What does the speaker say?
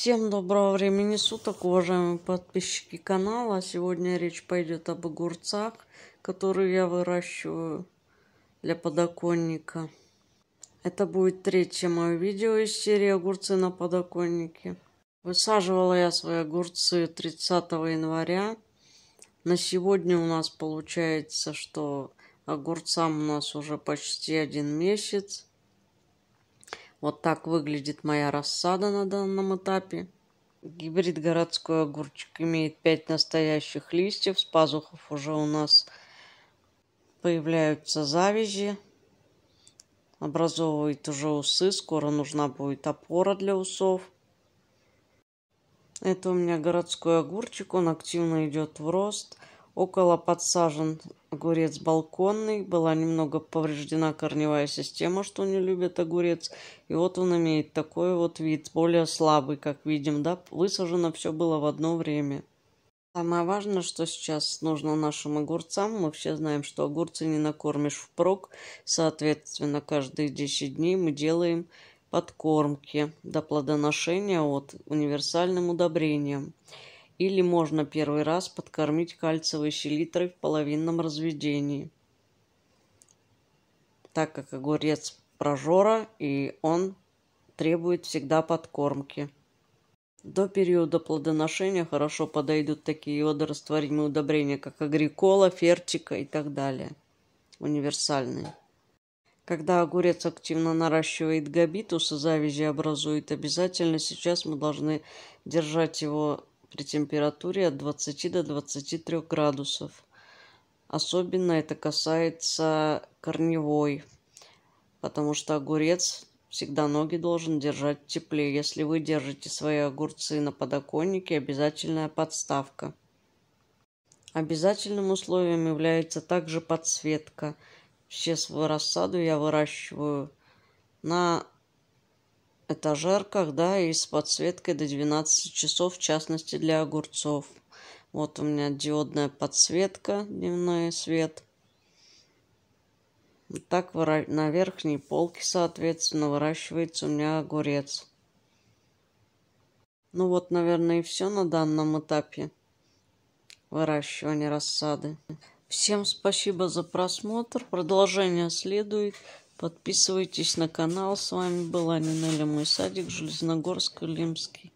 Всем доброго времени суток, уважаемые подписчики канала. Сегодня речь пойдет об огурцах, которые я выращиваю для подоконника. Это будет третье мое видео из серии «Огурцы на подоконнике». Высаживала я свои огурцы 30 января. На сегодня у нас получается, что огурцам у нас уже почти один месяц. Вот так выглядит моя рассада на данном этапе. Гибрид городской огурчик имеет 5 настоящих листьев. С пазухов уже у нас появляются завязи. Образовывает уже усы. Скоро нужна будет опора для усов. Это у меня городской огурчик. Он активно идет в рост около подсажен огурец балконный. Была немного повреждена корневая система, что не любит огурец. И вот он имеет такой вот вид, более слабый, как видим, да? Высажено все было в одно время. Самое важное, что сейчас нужно нашим огурцам, мы все знаем, что огурцы не накормишь впрок. Соответственно, каждые 10 дней мы делаем подкормки до плодоношения от универсальным удобрением. Или можно первый раз подкормить кальциевой селитрой в половинном разведении, так как огурец прожора и он требует всегда подкормки. До периода плодоношения хорошо подойдут такие водорастворимые удобрения, как агрикола, фертика и так далее. Универсальные. Когда огурец активно наращивает габитус и завязи образует, обязательно сейчас мы должны держать его при температуре от 20 до 23 градусов. Особенно это касается корневой, потому что огурец всегда ноги должен держать в тепле. Если вы держите свои огурцы на подоконнике, обязательная подставка. Обязательным условием является также подсветка. Все свою рассаду я выращиваю на этажерках, да, и с подсветкой до 12 часов, в частности для огурцов. Вот у меня диодная подсветка, дневной свет. Вот так на верхней полке, соответственно, выращивается у меня огурец. Ну вот, наверное, и все на данном этапе выращивания рассады. Всем спасибо за просмотр. Продолжение следует. Подписывайтесь на канал. С вами была Ниналя Мой Садик, Железногорск, Лимский.